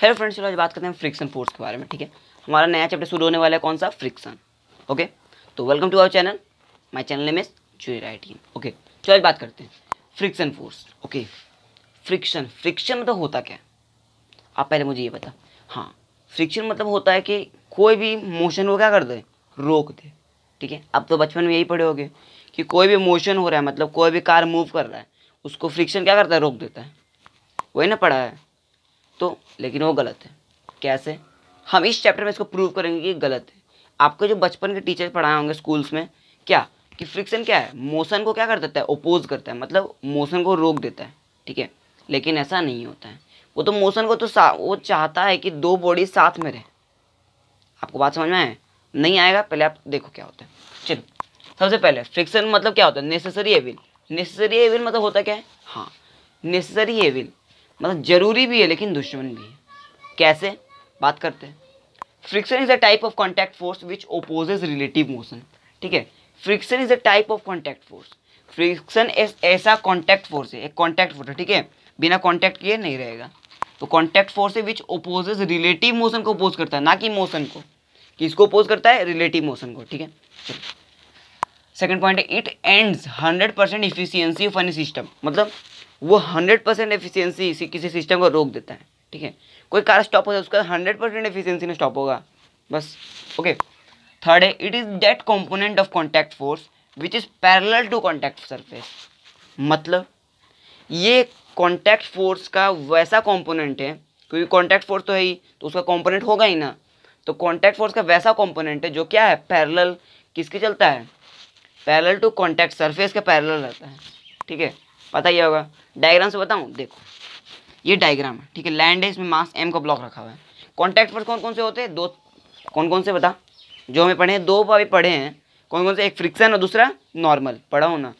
hello friends चलो आज बात करते हैं फ्रिक्शन फोर्स के बारे में ठीक है हमारा नया चैप्टर शुरू होने वाला है कौन सा फ्रिक्शन ओके तो welcome to our channel my channel name is Juri writing okay चलो आज बात करते हैं friction force okay friction friction मतलब होता क्या आप पहले मुझे ये बता हाँ फ्रिक्शन मतलब होता है कि कोई भी मोशन को क्या कर दे रोक दे ठीक है अब तो बचपन में यही पढ़े होगे कि कोई भी मोशन हो रहा है मतलब कोई भी कार मूव कर रहा है उसको फ्रिक्शन क्या करता है रोक देता है वही ना पढ़ा है तो लेकिन वो गलत है कैसे हम इस चैप्टर में इसको प्रूव करेंगे कि गलत है आपको जो बचपन के टीचर पढ़ाए होंगे स्कूल्स में क्या कि फ्रिक्शन क्या है मोशन को क्या कर देता है ओपोज करता है मतलब मोशन को रोक देता है ठीक है लेकिन ऐसा नहीं होता है वो तो मोशन को तो वो चाहता है कि दो बॉडी साथ में रहे आपको बात समझ में आए नहीं आएगा पहले आप देखो क्या होता है चलो सबसे पहले फ्रिक्शन मतलब क्या होता है नेसेसरी एविल नेसेसरी एविल मतलब होता क्या है हाँ नेसेसरी एविल मतलब जरूरी भी है लेकिन दुश्मन भी है कैसे बात करते हैं friction is a type of contact force which opposes relative motion ठीक है friction is a type of contact force friction ऐसा कॉन्टैक्ट फोर्स है एक कॉन्टैक्ट फोर्स है ठीक है बिना कॉन्टैक्ट किए नहीं रहेगा तो कॉन्टैक्ट फोर्स है विच ओपोजेज रिलेटिव मोशन को अपोज करता है ना कि मोशन को किसको अपोज करता है रिलेटिव मोशन को ठीक है सेकेंड पॉइंट है it ends hundred percent efficiency of any system मतलब वो हंड्रेड परसेंट एफिशियंसी किसी सिस्टम को रोक देता है ठीक है कोई कार स्टॉप हो जाए उसका हंड्रेड परसेंट एफिशियंसी में स्टॉप होगा बस ओके थर्ड है it is that component of contact force which is parallel to contact surface मतलब ये कॉन्टैक्ट फोर्स का वैसा कॉम्पोनेंट है क्योंकि कॉन्टैक्ट फोर्स तो है ही तो उसका कॉम्पोनेंट होगा ही ना तो कॉन्टैक्ट फोर्स का वैसा कॉम्पोनेंट है जो क्या है पैरल किसके चलता है पैरल टू कॉन्टैक्ट सरफेस के पैरल रहता है ठीक है पता ही होगा डायग्राम से बताऊँ देखो ये डायग्राम है ठीक है लैंड है इसमें मास एम का ब्लॉक रखा हुआ है कॉन्टैक्ट पर कौन कौन से होते हैं दो कौन कौन से बता जो हमें पढ़े हैं दो अभी पढ़े हैं कौन कौन से एक फ्रिक्शन और दूसरा नॉर्मल पढ़ा हो ना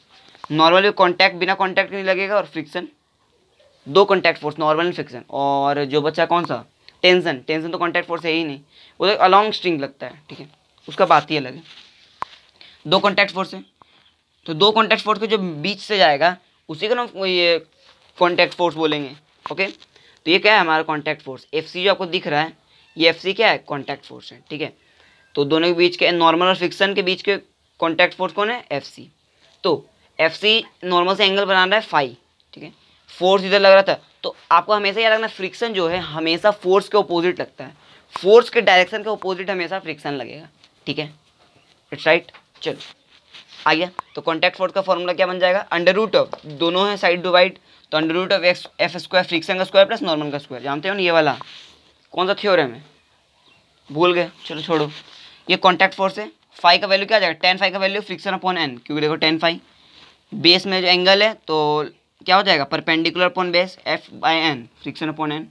नॉर्मल भी कॉन्टैक्ट बिना कॉन्टैक्ट नहीं लगेगा और फ्रिक्शन दो कॉन्टैक्ट फोर्स नॉर्मल फ्रिक्शन और जो बच्चा कौन सा टेंशन टेंशन तो कॉन्टैक्ट फोर्स है ही नहीं वो तो अलॉन्ग स्ट्रिंग लगता है ठीक है उसका बात ही अलग है दो कॉन्टैक्ट फोर्स है तो दो कॉन्टैक्ट फोर्स के जो बीच से जाएगा उसी का ना ये कॉन्टैक्ट फोर्स बोलेंगे ओके तो ये क्या है हमारा कॉन्टैक्ट फोर्स एफ जो आपको दिख रहा है ये एफ क्या है कॉन्टैक्ट फोर्स है ठीक है तो दोनों के बीच के नॉर्मल और फिक्सन के बीच के कॉन्टैक्ट फोर्स कौन है एफ तो एफ नॉर्मल से एंगल बना रहा है फाइव ठीक है फोर्स इधर लग रहा था तो आपको हमेशा याद रखना फ्रिक्शन जो है हमेशा फोर्स के अपोजिट लगता है फोर्स के डायरेक्शन के अपोजिट हमेशा फ्रिक्शन लगेगा ठीक है इट्स राइट चलो आइए तो कॉन्टैक्ट फोर्स का फॉर्मूला क्या बन जाएगा अंडर रूट ऑफ दोनों है साइड डिवाइड तो under root of x f square friction का स्क्वायर प्लस नॉर्मल का स्क्वायर जानते हो ना ये वाला कौन सा थ्योरम है भूल गए चलो छोड़ो ये कॉन्टैक्ट फोर्स है फाइव का वैल्यू क्या आ जाएगा टेन फाइव का वैल्यू फ्रिक्शन अपॉन एन क्योंकि देखो टेन फाइव बेस में जो एंगल है तो क्या हो जाएगा perpendicular upon base f by N friction upon N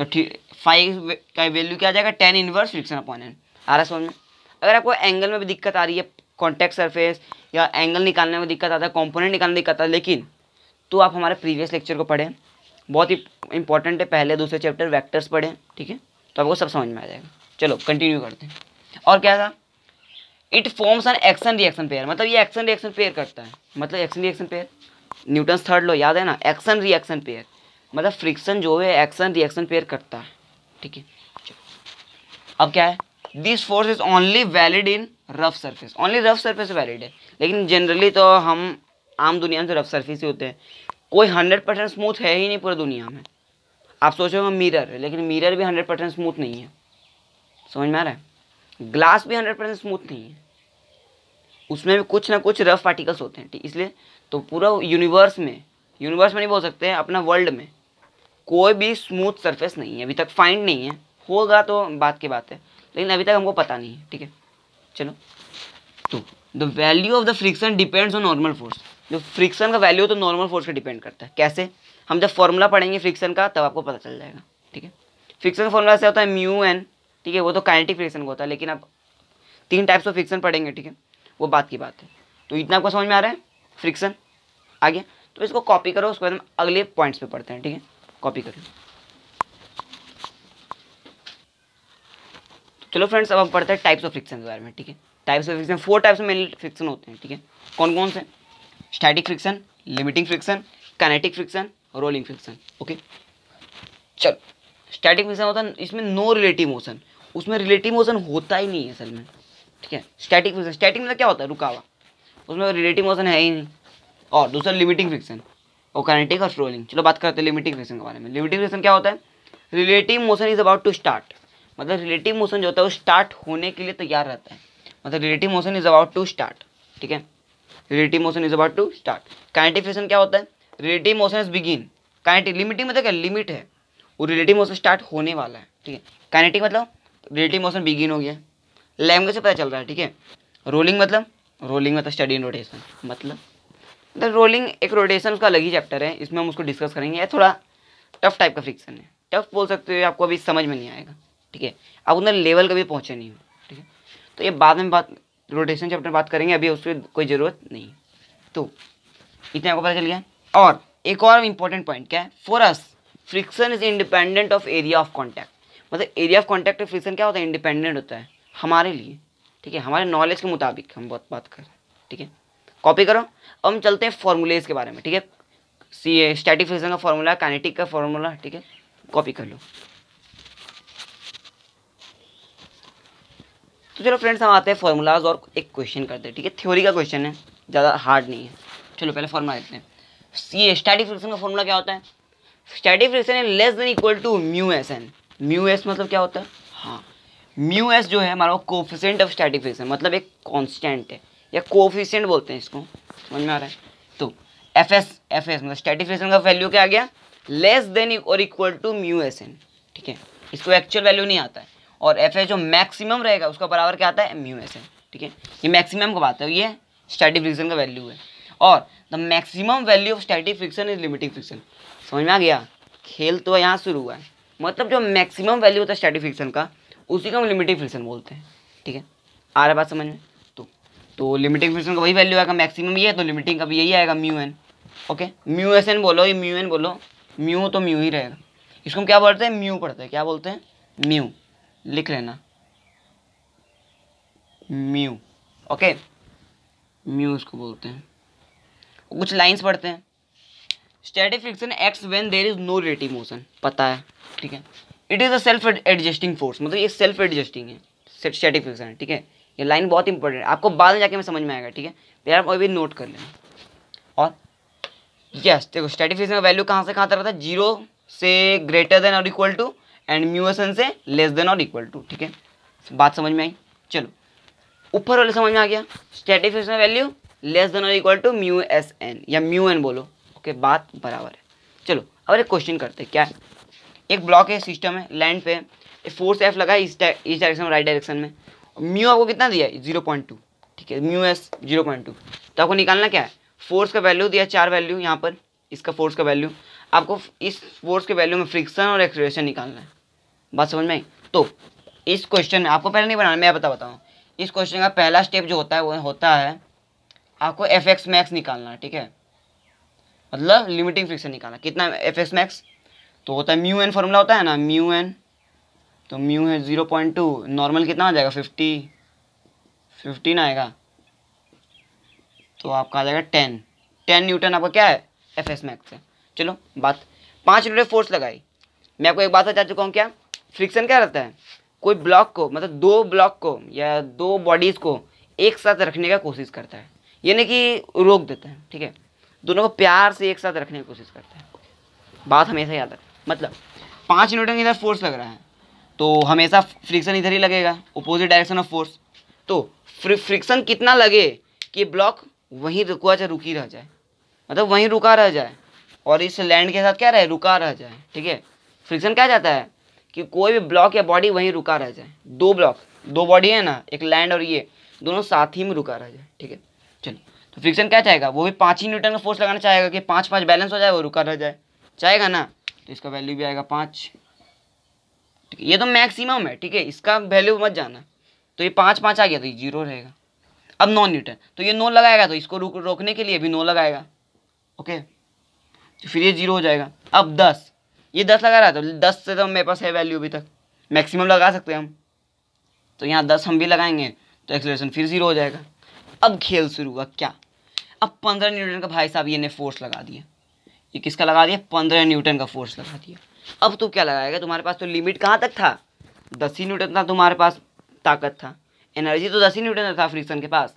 तो फाइव का वैल्यू क्या आ जाएगा tan inverse friction upon N आ रहा समझ में अगर आपको एंगल में भी दिक्कत आ रही है कॉन्टैक्ट सरफेस या एंगल निकालने में दिक्कत आता है कॉम्पोनेंट निकालने में दिक्कत आता है लेकिन तो आप हमारे प्रीवियस लेक्चर को पढ़ें बहुत ही इंपॉर्टेंट है पहले दूसरे चैप्टर वैक्टर्स पढ़ें ठीक है तो आपको सब समझ में आ जाएगा चलो कंटिन्यू करते हैं और क्या था it forms an action reaction pair मतलब ये एक्शन रिएक्शन पेयर करता है मतलब action reaction pair Newton's third law याद है ना एक्शन रिएक्शन पेयर मतलब फ्रिक्शन जो है एक्शन रिएक्शन पेयर करता है ठीक है अब क्या है this force is only valid in rough surface only rough surface valid है लेकिन जनरली तो हम आम दुनिया में तो रफ सर्फिस ही होते हैं कोई हंड्रेड परसेंट स्मूथ है ही नहीं पूरी दुनिया में आप हम मिरर है लेकिन मिरर भी हंड्रेड परसेंट स्मूथ नहीं है समझ में आ रहा है ग्लास भी हंड्रेड परसेंट स्मूथ नहीं है उसमें भी कुछ ना कुछ रफ पार्टिकल्स होते हैं ठीक इसलिए तो पूरा यूनिवर्स में यूनिवर्स में नहीं बोल सकते अपना वर्ल्ड में कोई भी स्मूथ सरफेस नहीं है अभी तक फाइंड नहीं है होगा तो बात की बात है लेकिन अभी तक हमको पता नहीं है ठीक है चलो तो the value of the friction depends on normal force जो फ्रिक्शन का वैल्यू तो नॉर्मल फोर्स पर डिपेंड करता है कैसे हम जब फॉर्मूला पढ़ेंगे फ्रिक्शन का तब आपको पता चल जाएगा ठीक है फ्रिक्शन का फॉर्मूला से होता है म्यू एन ठीक है वो तो काइनेटिक फ्रिक्शन का होता है लेकिन आप तीन टाइप्स ऑफ फ्रिक्शन पढ़ेंगे ठीक है वो बात की बात है तो इतना आपको समझ में आ रहा है फ्रिक्शन आ गया तो इसको कॉपी करो उसके बाद हम अगले पॉइंट्स पे पढ़ते हैं ठीक है कॉपी करो चलो फ्रेंड्स अब हम पढ़ते हैं टाइप्स ऑफ फ्रिक्शन के बारे में ठीक है types of friction four types में फ्रिक्शन होते हैं ठीक है कौन कौन से static friction limiting friction kinetic friction rolling friction okay चल स्टैटिक फ्रिक्शन होता है इसमें नो रिलेटिव मोशन उसमें रिलेटिव मोशन होता ही नहीं है असल में ठीक है स्टैटिक फ्रिक्शन स्टैटिक में क्या होता है रुकावा उसमें रिलेटिव तो मोशन है ही नहीं और दूसरा लिमिटिंग फ्रिक्शन और काइनेटिक और रोलिंग चलो बात करते हैं लिमिटिंग फ्रिक्शन के बारे में लिमिटिंग फ्रिक्शन क्या होता है relative motion is about to start मतलब रिलेटिव मोशन जो होता है वो स्टार्ट होने के लिए तैयार रहता है मतलब relative motion is about to start ठीक है relative motion is about to start friction क्या होता है relative motion is begin kinetic limiting मतलब क्या लिमिट है वो रिलेटिव मोशन स्टार्ट होने वाला है ठीक है काइनेटिक मतलब रिलेटिव मोशन बिगिन हो गया लैंग्वेज से पता चल रहा है ठीक है रोलिंग मतलब रोलिंग मतलब स्टडी इन रोटेशन मतलब मतलब रोलिंग एक रोटेशन का अलग ही चैप्टर है इसमें हम उसको डिस्कस करेंगे या थोड़ा टफ टाइप का फ्रिक्शन है टफ बोल सकते हो आपको अभी समझ में नहीं आएगा ठीक है आप उतना लेवल कभी पहुँचे नहीं हो तो ये बाद में बात रोटेशन चैप्टर बात करेंगे अभी उसकी कोई ज़रूरत नहीं तो इतना आपको पता चल गया और एक और इम्पॉर्टेंट पॉइंट क्या है for us friction is independent of area of contact मतलब एरिया ऑफ कॉन्टैक्ट फ्रिक्शन क्या होता है इंडिपेंडेंट होता है हमारे लिए ठीक है हमारे नॉलेज के मुताबिक हम बहुत बात कर रहे हैं ठीक है कॉपी करो अब हम चलते हैं फॉर्मूलेज के बारे में ठीक है सी स्टैटिक फ्रिक्शन का फॉर्मूला कैनेटिक का फॉर्मूला ठीक है कॉपी कर लो तो चलो फ्रेंड्स हम आते हैं फार्मूलाज और एक क्वेश्चन करते हैं ठीक है थ्योरी का क्वेश्चन है ज़्यादा हार्ड नहीं है चलो पहले फार्मूला देखते हैं ये स्टैटिक फ्रिक्शन का फॉर्मूला क्या होता है स्टैटिक फ्रिक्शन है less than equal to mu S N mu S मतलब क्या होता है हाँ म्यू एस जो है हमारा वो कोफिशेंट ऑफ स्टैटिक फ्रिक्शन मतलब एक कॉन्स्टेंट है या कोफिशेंट बोलते हैं इसको समझ में आ रहा है तो एफ एस एफ एस मतलब स्टैटिक फ्रिक्शन का वैल्यू क्या आ गया लेस देन और equal to mu S N ठीक है इसको एक्चुअल वैल्यू नहीं आता है और एफ जो मैक्सिमम रहेगा उसका बराबर क्या आता है एम यू एस एन ठीक है ये मैक्सिमम का बात है ये स्टैटिक फ्रिक्शन का वैल्यू है और the maximum value of static friction is limiting friction समझ में आ गया खेल तो यहाँ शुरू हुआ है मतलब जो मैक्सिमम वैल्यू होता है स्टैटिक फ्रिक्शन का उसी को हम लिमिटिंग फ्रिक्शन बोलते हैं ठीक है आ रहा बात समझ में तो तो लिमिटिंग फ्रिक्शन का वही वैल्यू आएगा मैक्सिमम ये है तो लिमिटिंग का भी यही आएगा mu N okay mu S N बोलो ये म्यू एन बोलो म्यू तो म्यू ही रहेगा इसको हम क्या बोलते हैं म्यू पढ़ते हैं क्या बोलते हैं म्यू लिख लेना म्यू ओके म्यू इसको बोलते हैं कुछ लाइंस पढ़ते हैं static friction X when there is no relative motion पता है ठीक है it is a self adjusting force मतलब ये सेल्फ एडजस्टिंग है स्टैटिक फ्रिक्शन है ठीक है ये लाइन बहुत इंपॉर्टेंट है आपको बाद में जाके मैं समझ में आएगा ठीक है फिर आप अभी नोट कर लेना और यस देखो स्टैटिक फ्रिक्शन का वैल्यू कहाँ से कहाँ तक रहता है जीरो से ग्रेटर देन और equal to and mu S N से लेस देन और इक्वल टू ठीक है बात समझ में आई चलो ऊपर वाले समझ में आ गया static frictional value less than और equal to mu S N या म्यू एन बोलो ओके बात बराबर है चलो अब एक क्वेश्चन करते हैं क्या है एक ब्लॉक है सिस्टम है लैंड पे फोर्स एफ लगा है इस डायरेक्शन में राइट डायरेक्शन में म्यू आपको कितना दिया है जीरो पॉइंट टू ठीक है mu S zero point two तो आपको निकालना क्या है फोर्स का वैल्यू दिया चार वैल्यू यहाँ पर इसका फोर्स का वैल्यू आपको इस फोर्स के वैल्यू में फ्रिक्शन और एक्सलेशन निकालना है बात समझ में तो इस क्वेश्चन में आपको पहले नहीं बनाना मैं बता बताऊँ इस क्वेश्चन का पहला स्टेप जो होता है वो होता है आपको एफ एक्स मैक्स निकालना ठीक है मतलब लिमिटिंग फ्रिक्शन निकालना कितना एफ एक्स मैक्स तो होता है म्यू एन फॉर्मूला होता है ना म्यू एन तो म्यू है ज़ीरो पॉइंट टू नॉर्मल कितना आ जाएगा फिफ्टी फिफ्टीन आएगा तो आपका आ जाएगा टेन टेन न्यूटन आपका क्या है एफ एक्स मैक्स है चलो बात पाँच न्यूटन फोर्स लगाई मैं आपको एक बात बता चुका हूँ क्या फ्रिक्शन क्या रहता है कोई ब्लॉक को मतलब दो ब्लॉक को या दो बॉडीज़ को एक साथ रखने का कोशिश करता है यानी कि रोक देता है ठीक है दोनों को प्यार से एक साथ रखने की कोशिश करता है बात हमेशा याद रख मतलब पाँच न्यूटन इधर फोर्स लग रहा है तो हमेशा फ्रिक्शन इधर ही लगेगा अपोजिट डायरेक्शन ऑफ फोर्स तो फ्रिक्शन कितना लगे कि ब्लॉक वहीं रुका चाहे रुकी रह जाए मतलब वहीं रुका रह जाए और इस लैंड के साथ क्या रहे रुका रह जाए ठीक है फ्रिक्शन क्या जाता है कि कोई भी ब्लॉक या बॉडी वहीं रुका रह जाए दो ब्लॉक दो बॉडी है ना एक लैंड और ये दोनों साथ ही में रुका रह जाए ठीक है चलिए तो फ्रिक्शन क्या चाहेगा वो भी पाँच ही न्यूटन का फोर्स लगाना चाहेगा कि पाँच पाँच बैलेंस हो जाए वो रुका रह जाए चाहेगा ना तो इसका वैल्यू भी आएगा पाँच ठीक है ये तो मैक्सिमम है ठीक है इसका वैल्यू मत जाना तो ये पाँच पाँच आ गया तो ये जीरो रहेगा अब नॉन न्यूटन तो ये नो लगाएगा तो इसको रोकने के लिए भी नो लगाएगा ओके तो फिर ये जीरो हो जाएगा अब दस ये दस लगा रहा है तो दस से तो मेरे पास है वैल्यू अभी तक मैक्सिमम लगा सकते हैं हम तो यहाँ दस हम भी लगाएंगे तो एक्सलेशन फिर ज़ीरो हो जाएगा अब खेल शुरू हुआ क्या अब पंद्रह न्यूटन का भाई साहब ये ने फोर्स लगा दिया ये किसका लगा दिया पंद्रह न्यूटन का फोर्स लगा दिया अब तो क्या लगाएगा तुम्हारे पास तो लिमिट कहाँ तक था दस ही न्यूटन था तुम्हारे पास ताकत था एनर्जी तो दस ही न्यूटन था फ्रिक्शन के पास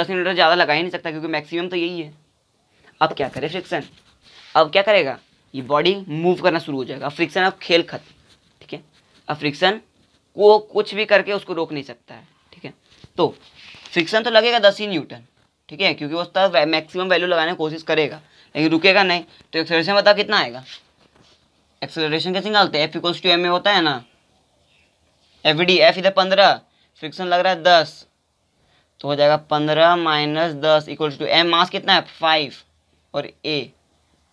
दस न्यूटन ज़्यादा लगा ही नहीं सकता क्योंकि मैक्सिमम तो यही है अब क्या करे फ्रिक्शन अब क्या करेगा ये बॉडी मूव करना शुरू हो जाएगा फ्रिक्शन अब खेल खत्म ठीक है अब फ्रिक्शन को कुछ भी करके उसको रोक नहीं सकता है ठीक है तो फ्रिक्शन तो लगेगा दस ही न्यूटन ठीक है क्योंकि वो उसका मैक्सिमम वैल्यू लगाने की कोशिश करेगा लेकिन रुकेगा नहीं तो एक्सेलरेशन बताओ कितना आएगा एक्सेलरेशन कैसे निकालते हैं F equals to M A होता है ना एफ डी एफ इधर पंद्रह फ्रिक्शन लग रहा है दस तो हो जाएगा पंद्रह माइनस दस इक्वल्स टू एम मास कितना है फाइव और ए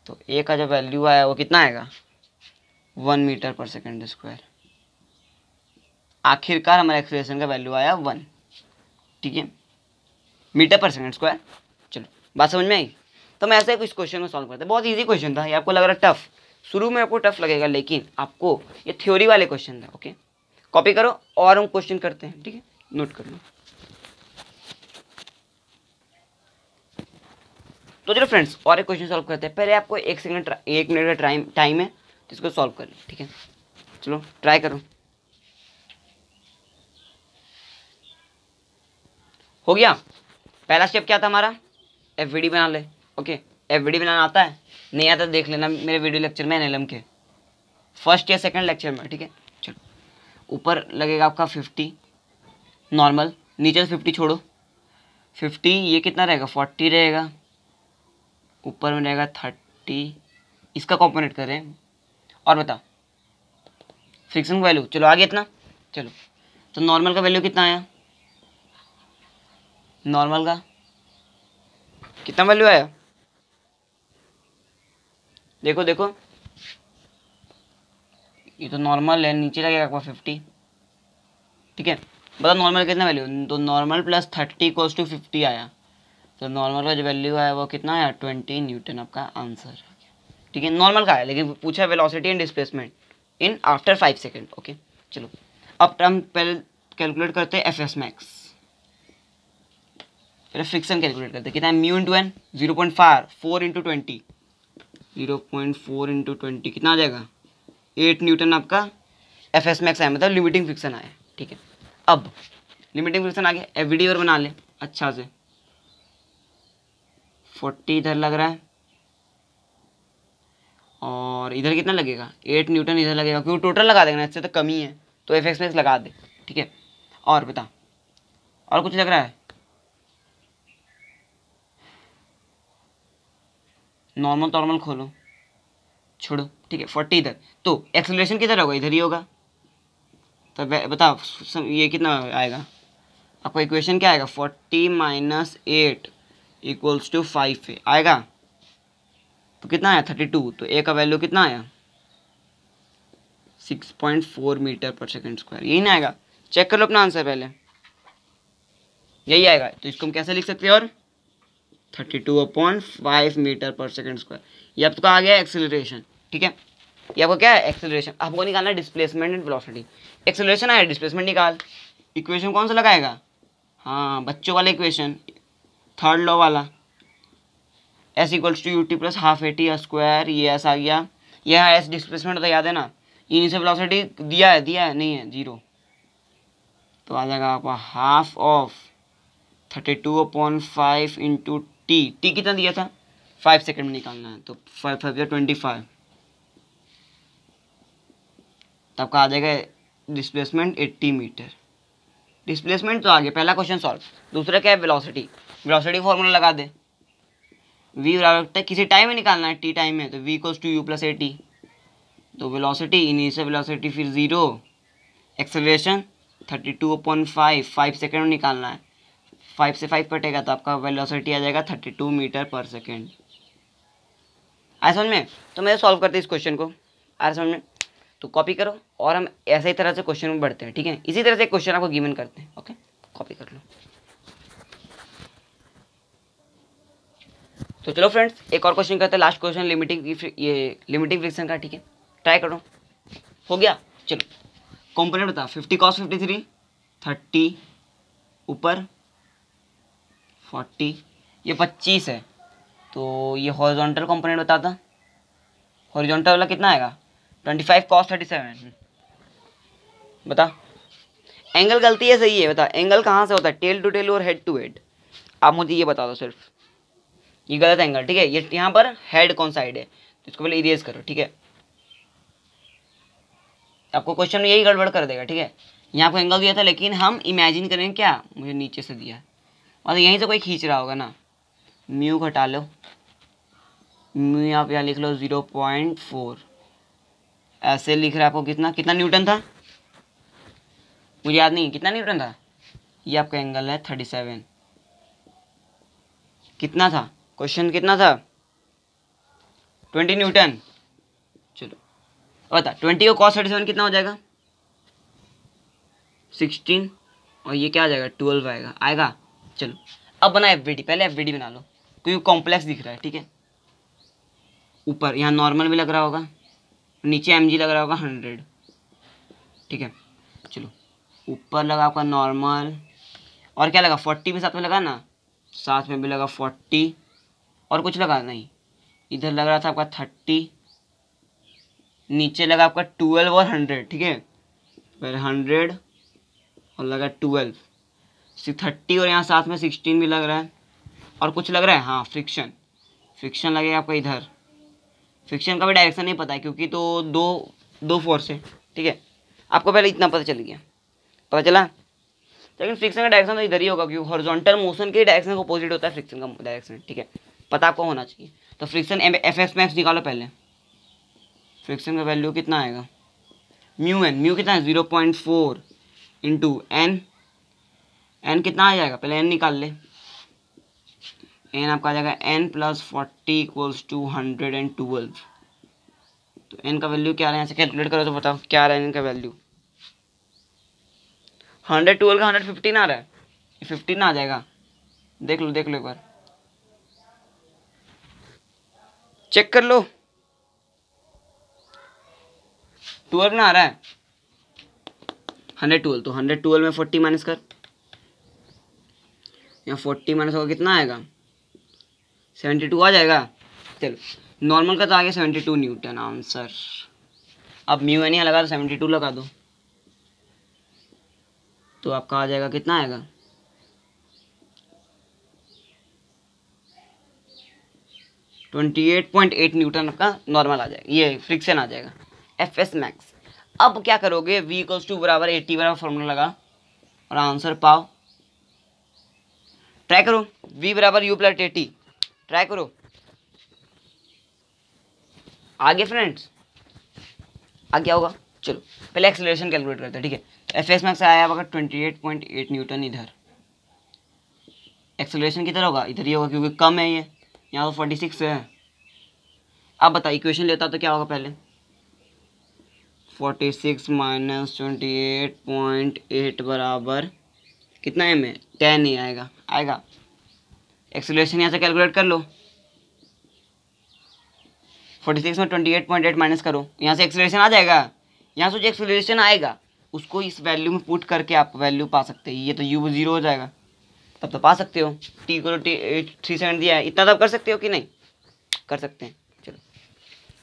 तो ए का जो वैल्यू आया वो कितना आएगा वन मीटर पर सेकेंड स्क्वायर आखिरकार हमारे एक्सप्रेशन का वैल्यू आया वन ठीक है मीटर पर सेकेंड स्क्वायर चलो बात समझ में आई तो मैं ऐसे कुछ क्वेश्चन को सॉल्व करते हैं बहुत इजी क्वेश्चन था ये आपको लग रहा टफ शुरू में आपको टफ लगेगा लेकिन आपको ये थ्योरी वाले क्वेश्चन था ओके कॉपी करो और हम क्वेश्चन करते हैं ठीक है नोट कर लो तो चलो फ्रेंड्स और एक क्वेश्चन सॉल्व करते हैं पहले आपको एक सेकंड एक मिनट का टाइम टाइम है तो इसको सॉल्व कर लो ठीक है चलो ट्राई करो हो गया पहला स्टेप क्या था हमारा एफ बना ले ओके एफ बनाना आता है नहीं आता तो देख लेना मेरे वीडियो लेक्चर में एन के फर्स्ट या सेकंड लेक्चर में ठीक है चलो ऊपर लगेगा आपका फिफ्टी नॉर्मल नीचे से फिफ्टी छोड़ो फिफ्टी ये कितना रहेगा फोर्टी रहेगा ऊपर में रहेगा थर्टी इसका कॉम्पोनेट करें और बताओ फ्रिक्शन का वैल्यू चलो आ गया इतना चलो तो नॉर्मल का वैल्यू कितना आया नॉर्मल का कितना वैल्यू आया देखो देखो ये तो नॉर्मल है नीचे लगेगा आपका फिफ्टी ठीक है बताओ नॉर्मल कितना वैल्यू तो normal plus thirty cos to fifty आया तो नॉर्मल का जो वैल्यू है वो कितना है ट्वेंटी न्यूटन आपका आंसर आ गया ठीक है नॉर्मल का है लेकिन पूछा है velocity and displacement in after five second okay चलो अब हम पहले कैलकुलेट करते हैं एफ एस मैक्स फिर फ्रिक्शन कैलकुलेट करते हैं कितना है mu into N zero point five four into twenty zero point four into twenty कितना आ जाएगा एट न्यूटन आपका एफ एस मैक्स आया मतलब लिमिटिंग फ्रिक्शन आया ठीक है अब लिमिटिंग फ्रिक्शन आ गया डी और बना ले अच्छा से फोर्टी इधर लग रहा है और इधर कितना लगेगा एट न्यूटन इधर लगेगा क्योंकि टोटल लगा देगा ना इससे तो कमी है तो एफ एक्स एक्स लगा दे ठीक है और बता और कुछ लग रहा है नॉर्मल नॉर्मल खोलो छोड़ो ठीक है फोर्टी इधर तो एक्सेलरेशन किधर होगा इधर ही होगा तो बताओ ये कितना आएगा आपका इक्वेशन क्या आएगा forty minus eight equals to five है आएगा तो कितना आया थर्टी टू तो ए का वैल्यू कितना आया सिक्स पॉइंट फोर मीटर पर सेकेंड स्क्वायर यही ना आएगा चेक कर लो अपना आंसर पहले यही आएगा तो इसको हम कैसे लिख सकते हैं और thirty two upon five metre पर सेकेंड स्क्वायर ये तो आ गया एक्सेलरेशन ठीक है ये आपको क्या है एक्सेलरेशन आपको निकालना है डिस्प्लेसमेंट एंड वेलोसिटी एक्सेलरेशन आया डिस्प्लेसमेंट निकाल इक्वेशन कौन सा लगाएगा हाँ बच्चों वाला इक्वेशन थर्ड लॉ वाला S equals to U T plus half A T square ये एस आ गया यह एस डिस्प्लेसमेंट तो याद है ना इनिशियल वेलोसिटी दिया है दिया है नहीं है जीरो तो आ जाएगा आपका half of thirty two upon five into T T कितना दिया था फाइव सेकेंड में निकालना है तो फाइव फाइव या ट्वेंटी फाइव तब का आ जाएगा डिस्प्लेसमेंट एट्टी मीटर डिस्प्लेसमेंट तो आ गया पहला क्वेश्चन सॉल्व दूसरा क्या है वेलोसिटी वेलोसिटी फॉर्मूला लगा दे वी बराबर किसी टाइम में निकालना है टी टाइम में तो V cos to U plus A T तो वेलोसिटी इनिशियल वेलोसिटी फिर zero acceleration thirty two upon five five second में निकालना है फाइव से फाइव कटेगा तो आपका वेलोसिटी आ जाएगा थर्टी टू मीटर पर सेकेंड आया समझ में तो मैं सॉल्व करते इस क्वेश्चन को आया समझ में तो कॉपी करो और हम ऐसे ही तरह से क्वेश्चन में बढ़ते हैं ठीक है इसी तरह से क्वेश्चन आपको गिवन करते हैं ओके कॉपी कर लो तो चलो फ्रेंड्स एक और क्वेश्चन करते हैं लास्ट क्वेश्चन लिमिटिंग ये लिमिटिंग फ्रिक्शन का ठीक है ट्राई करो हो गया चलो कॉम्पोनेंट बता fifty cos fifty three thirty ऊपर फोर्टी ये पच्चीस है तो ये हॉरिजॉन्टल कंपोनेंट बताता हॉरिजॉन्टल वाला कितना आएगा twenty five cos thirty seven बता एंगल गलती है सही है बता एंगल कहाँ से होता है टेल टू टेल और हेड टू हेड आप मुझे ये बता दो सिर्फ ये गलत एंगल ठीक है ये यहाँ पर हेड कौन साइड है तो इसको पहले इरेज करो ठीक है आपको क्वेश्चन में यही गड़बड़ कर देगा ठीक है यहाँ पर एंगल दिया था लेकिन हम इमेजिन करें क्या मुझे नीचे से दिया मतलब यहीं से कोई खींच रहा होगा ना म्यू घटा लो म्यू आप यहाँ लिख लो ज़ीरो पॉइंट फोर ऐसे लिख रहा है आपको कितना कितना न्यूटन था मुझे याद नहीं कितना न्यूटन था ये आपका एंगल है थर्टी सेवन कितना था क्वेश्चन कितना था ट्वेंटी न्यूटन चलो बता ट्वेंटी का कॉस थर्टी सेवन कितना हो जाएगा सिक्सटीन और ये क्या आ जाएगा ट्वेल्व आएगा आएगा चलो अब बना एफ पहले एफ बना लो क्योंकि तो कॉम्प्लेक्स दिख रहा है ठीक है ऊपर यहाँ नॉर्मल भी लग रहा होगा नीचे एम लग रहा होगा हंड्रेड ठीक है चलो ऊपर लगा आपका नॉर्मल और क्या लगा फोर्टी भी साथ में लगा ना साथ में भी लगा फोर्टी और कुछ लगा नहीं इधर लग रहा था आपका थर्टी नीचे लगा आपका ट्वेल्व और हंड्रेड ठीक है फिर हंड्रेड और लगा ट्वेल्व थर्टी और यहाँ साथ में सिक्सटीन भी लग रहा है और कुछ लग रहा है हाँ फ्रिक्शन फ्रिक्शन लगेगा आपका इधर फ्रिक्शन का भी डायरेक्शन नहीं पता है क्योंकि तो दो दो फोर्स है ठीक है आपको पहले इतना पता चल गया पता चला लेकिन फ्रिक्शन का डायरेक्शन तो इधर ही होगा क्योंकि हॉरिजॉन्टल मोशन के डायरेक्शन का अपोजिट होता है फ्रिक्शन का डायरेक्शन ठीक है पता आपको होना चाहिए तो फ्रिक्शन एफ एक्स मैक्स निकालो पहले फ्रिक्शन का वैल्यू कितना आएगा म्यू एन म्यू कितना है zero point four into N N कितना आ जाएगा पहले एन निकाल ले एन आपका आ जाएगा N plus forty equals to hundred and twelve तो एन का वैल्यू क्या रहा है यहाँ से कैलकुलेट करो तो बताओ क्या रहा है एन का वैल्यू हंड्रेड ट्वेल्व का हंड्रेड फिफ्टीन आ रहा है फिफ्टीन आ जाएगा देख लो देख लो एक बार चेक कर लो ट्वेल्व ना आ रहा है हंड्रेड ट्वेल्व तो हंड्रेड ट्वेल्व में फोर्टी माइनस कर यहाँ फोर्टी माइनस होगा कितना आएगा सेवेंटी टू आ जाएगा चलो नॉर्मल का तो आ गया सेवेंटी टू न्यूटन आंसर अब म्यू एन लगा तो सेवेंटी टू लगा दो तो आपका आ जाएगा कितना आएगा twenty eight point eight newton आपका नॉर्मल आ जाएगा ये फ्रिक्शन आ जाएगा एफ एस मैक्स अब क्या करोगे वी इक्वल्स टू बराबर एट्टी बराबर फॉर्मूला लगा और आंसर पाओ ट्राई करो वी बराबर यू प्लस एटी ट्राई करो आगे फ्रेंड्स आगे होगा चलो पहले एक्सेलरेशन कैलकुलेट करते हैं ठीक है एफ एस मैक्स आया होगा twenty eight point eight newton इधर एक्सेलरेशन किधर होगा इधर ही होगा क्योंकि कम है ये यहाँ पर फोर्टी सिक्स है आप बताइए इक्वेशन लेता तो क्या होगा पहले forty six minus twenty eight point eight बराबर कितना एम है टेन ही आएगा आएगा एक्सलेशन यहाँ से कैलकुलेट कर लो फोर्टी सिक्स में twenty eight point eight minus करो यहाँ से एक्सलेशन आ जाएगा यहाँ से जो एक्सलेशन आएगा उसको इस वैल्यू में पुट करके आप वैल्यू पा सकते हैं ये तो यू जीरो हो जाएगा तब तो पा सकते हो टी को टी थ्री सेवन दिया है इतना तो आप कर सकते हो कि नहीं कर सकते हैं चलो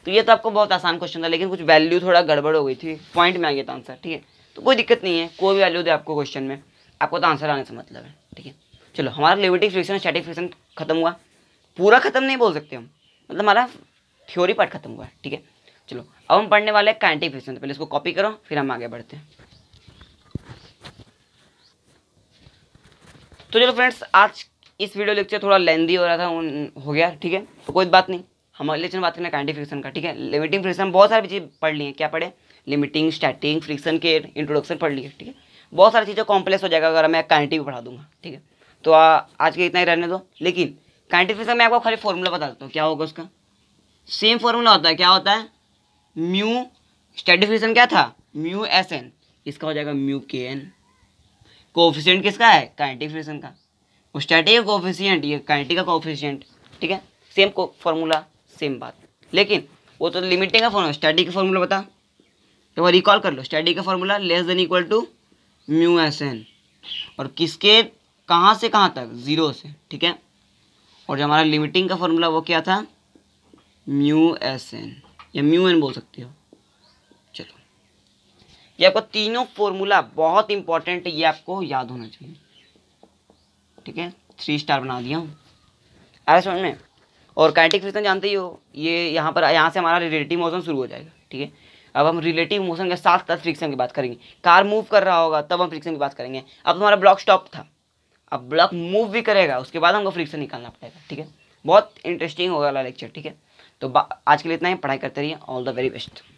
तो ये तो आपको बहुत आसान क्वेश्चन था लेकिन कुछ वैल्यू थोड़ा गड़बड़ हो गई थी पॉइंट में आ गया था आंसर ठीक है तो कोई दिक्कत नहीं है कोई भी वैल्यू दे आपको क्वेश्चन में आपको तो आंसर आने से मतलब है ठीक है चलो हमारा लिमिटिक फ्रिक्शन स्टैटिक फ्रिक्शन खत्म हुआ पूरा खत्म नहीं बोल सकते हम मतलब हमारा थ्योरी पार्ट खत्म हुआ ठीक है चलो अब हम पढ़ने वाले हैं काइनेटिक फ्रिक्शन पहले इसको कॉपी करो फिर हम आगे बढ़ते हैं तो चलो फ्रेंड्स आज इस वीडियो लेक्चर थोड़ा लेंदी हो रहा था हो गया ठीक है तो कोई बात नहीं हम लेक्चर में बात करें कैंटी फ्रिक्शन का ठीक है लिमिटिंग फ्रिक्शन बहुत सारी चीज़ पढ़ ली है क्या पढ़े लिमिटिंग स्टार्टिंग फ्रिक्शन के इंट्रोडक्शन पढ़ लिए ठीक है बहुत सारी चीज़ें कॉम्प्लेक्स हो जाएगा अगर मैं काइंटिक भी पढ़ा दूंगा ठीक है तो आ, आज के इतना ही रहने दो लेकिन कैंटी फ्रिक्शन में आपको खाली फॉर्मूला बता देता हूँ क्या होगा उसका सेम फॉर्मूला होता है क्या होता है म्यू स्टैटिक फ्रिक्शन क्या था म्यू एस एन इसका हो जाएगा म्यू के एन कोफिशियंट किसका है काइनेटिक फ्रिक्शन का स्टैटिक कोफिशियंट ये काइनेटिक का कोफिशियंट ठीक है सेम को फॉर्मूला सेम बात लेकिन वो तो लिमिटिंग का फॉर्मूला स्टैटिक का फॉर्मूला बता तो वो रिकॉल कर लो स्टैटिक का formula less than equal to mu S N और किसके कहाँ से कहाँ तक जीरो से ठीक है और जो हमारा लिमिटिंग का फॉर्मूला वो क्या था म्यू एस एन या म्यू एन बोल सकते हो ये आपको तीनों फॉर्मूला बहुत इंपॉर्टेंट ये आपको याद होना चाहिए ठीक है थ्री स्टार बना दिया हूँ आया समझ में और काइनेटिक फ्रिक्शन तो जानते ही हो ये यहाँ पर यहाँ से हमारा रिलेटिव मोशन शुरू हो जाएगा ठीक है अब हम रिलेटिव मोशन के साथ साथ फ्रिक्शन की बात करेंगे कार मूव कर रहा होगा तब हम फ्रिक्शन की बात करेंगे अब हमारा ब्लॉक स्टॉप था अब ब्लॉक मूव भी करेगा उसके बाद हमको फ्रिक्शन निकालना पड़ेगा ठीक है बहुत इंटरेस्टिंग होगा वाला लेक्चर ठीक है तो आज के लिए इतना ही पढ़ाई करते रहिए ऑल द वेरी बेस्ट